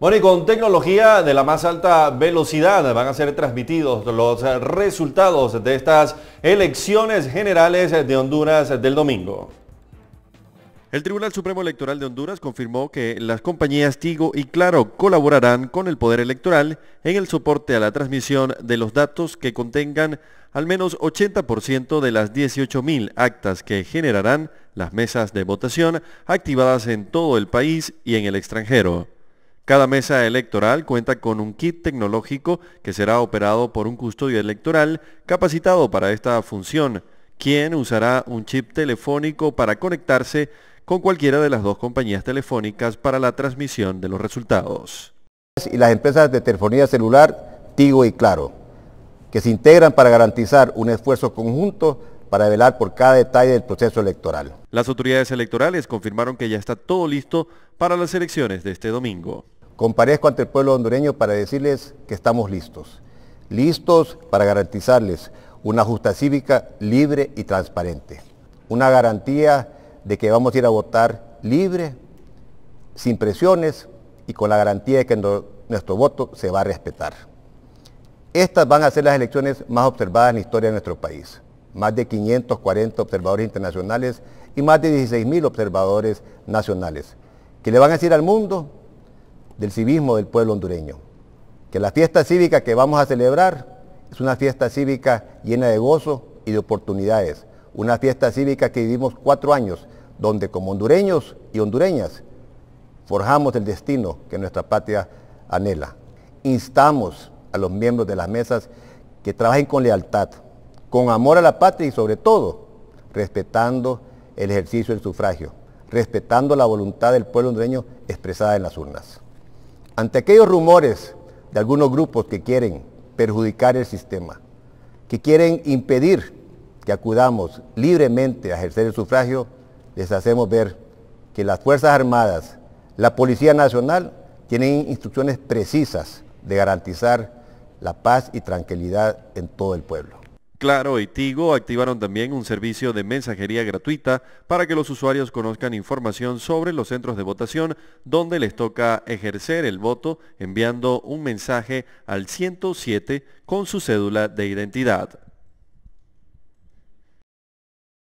Bueno, y con tecnología de la más alta velocidad van a ser transmitidos los resultados de estas elecciones generales de Honduras del domingo. El Tribunal Supremo Electoral de Honduras confirmó que las compañías Tigo y Claro colaborarán con el Poder Electoral en el soporte a la transmisión de los datos que contengan al menos 80% de las 18.000 actas que generarán las mesas de votación activadas en todo el país y en el extranjero. Cada mesa electoral cuenta con un kit tecnológico que será operado por un custodio electoral capacitado para esta función, quien usará un chip telefónico para conectarse con cualquiera de las dos compañías telefónicas para la transmisión de los resultados. Y las empresas de telefonía celular, Tigo y Claro, que se integran para garantizar un esfuerzo conjunto para velar por cada detalle del proceso electoral. Las autoridades electorales confirmaron que ya está todo listo para las elecciones de este domingo. Comparezco ante el pueblo hondureño para decirles que estamos listos. Listos para garantizarles una justa cívica libre y transparente. Una garantía de que vamos a ir a votar libre, sin presiones y con la garantía de que nuestro voto se va a respetar. Estas van a ser las elecciones más observadas en la historia de nuestro país. Más de 540 observadores internacionales y más de 16.000 observadores nacionales, que le van a decir al mundo del civismo del pueblo hondureño. Que la fiesta cívica que vamos a celebrar es una fiesta cívica llena de gozo y de oportunidades. Una fiesta cívica que vivimos cuatro años, donde como hondureños y hondureñas forjamos el destino que nuestra patria anhela. Instamos a los miembros de las mesas que trabajen con lealtad, con amor a la patria y sobre todo respetando el ejercicio del sufragio, respetando la voluntad del pueblo hondureño expresada en las urnas ante aquellos rumores de algunos grupos que quieren perjudicar el sistema, que quieren impedir que acudamos libremente a ejercer el sufragio, les hacemos ver que las Fuerzas Armadas, la Policía Nacional, tienen instrucciones precisas de garantizar la paz y tranquilidad en todo el pueblo. Claro y Tigo activaron también un servicio de mensajería gratuita para que los usuarios conozcan información sobre los centros de votación donde les toca ejercer el voto enviando un mensaje al 107 con su cédula de identidad.